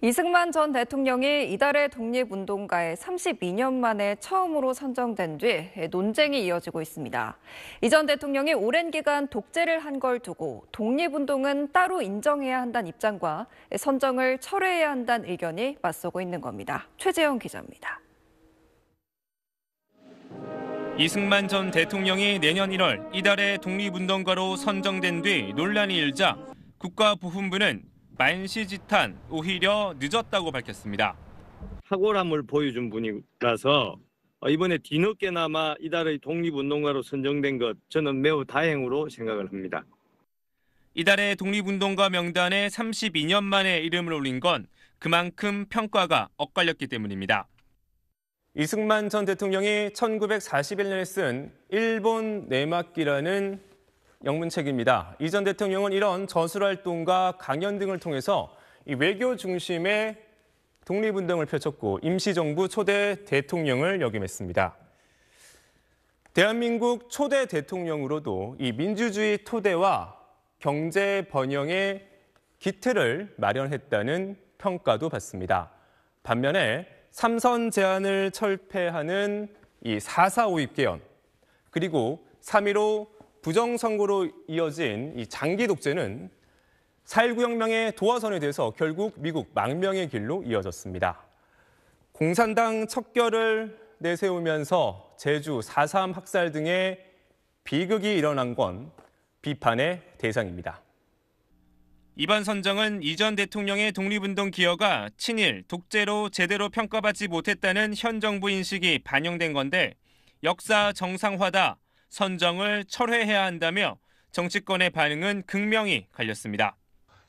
이승만 전 대통령이 이달의 독립운동가에 32년 만에 처음으로 선정된 뒤 논쟁이 이어지고 있습니다. 이전 대통령이 오랜 기간 독재를 한 걸 두고 독립운동은 따로 인정해야 한다는 입장과 선정을 철회해야 한다는 의견이 맞서고 있는 겁니다. 최재영 기자입니다. 이승만 전 대통령이 내년 1월 이달의 독립운동가로 선정된 뒤 논란이 일자 국가부훈부는 만시지탄 오히려 늦었다고 밝혔습니다. 탁월함을 보여준 분이라서 어, 이번에 뒤늦게나마 이달의 독립운동가로 선정된 것 저는 매우 다행으로 생각을 합니다. 이달의 독립운동가 명단에 32년 만에 이름을 올린 건 그만큼 평가가 엇갈렸기 때문입니다. 이승만 전 대통령이 1941년에 쓴 일본 내막기라는 영문책입니다. 이전 대통령은 이런 저술활동과 강연 등을 통해서 외교 중심의 독립운동을 펼쳤고 임시정부 초대 대통령을 역임했습니다. 대한민국 초대 대통령으로도 이 민주주의 토대와 경제 번영의 기틀을 마련했다는 평가도 받습니다. 반면에 삼선 제안을 철폐하는 이4.4 오입 개헌 그리고 3.15 부정선거로 이어진 이 장기 독재는 4.19혁명의 도화선이 돼서 결국 미국 망명의 길로 이어졌습니다. 공산당 척결을 내세우면서 제주 4.3 학살 등의 비극이 일어난 건 비판의 대상입니다. 이번 선정은 이전 대통령의 독립운동 기여가 친일, 독재로 제대로 평가받지 못했다는 현 정부 인식이 반영된 건데 역사 정상화다, 선정을 철회해야 한다며 정치권의 반응은 극명히 갈렸습니다.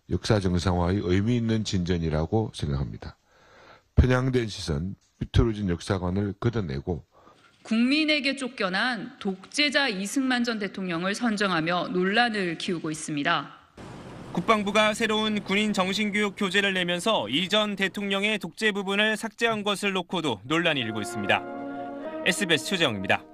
역사 정상화의 의미 있는 진전이라고 생각합니다. 편향된 시선, 비뚤어진 역사관을 걷어내고 국민에게 쫓겨난 독재자 이승만 전 대통령을 선정하며 논란을 키우고 있습니다. 국방부가 새로운 군인 정신교육 교재를 내면서 이전 대통령의 독재 부분을 삭제한 것을 놓고도 논란이 일고 있습니다. SBS 최재영입니다.